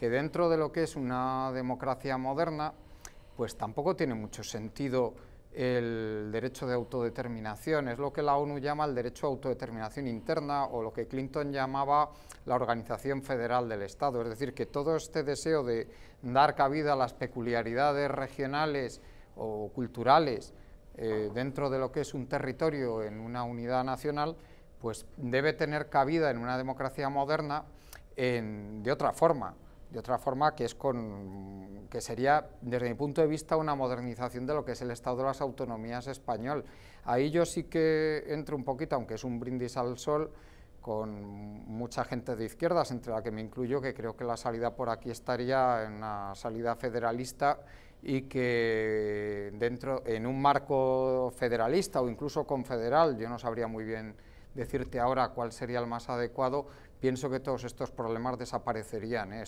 que dentro de lo que es una democracia moderna, pues tampoco tiene mucho sentido el derecho de autodeterminación, es lo que la ONU llama el derecho a autodeterminación interna o lo que Clinton llamaba la organización federal del Estado, es decir, que todo este deseo de dar cabida a las peculiaridades regionales o culturales eh, dentro de lo que es un territorio en una unidad nacional, pues debe tener cabida en una democracia moderna de otra forma de otra forma que, es con, que sería, desde mi punto de vista, una modernización de lo que es el Estado de las Autonomías español. Ahí yo sí que entro un poquito, aunque es un brindis al sol, con mucha gente de izquierdas, entre la que me incluyo, que creo que la salida por aquí estaría en una salida federalista y que dentro, en un marco federalista o incluso confederal, yo no sabría muy bien decirte ahora cuál sería el más adecuado, pienso que todos estos problemas desaparecerían. ¿eh?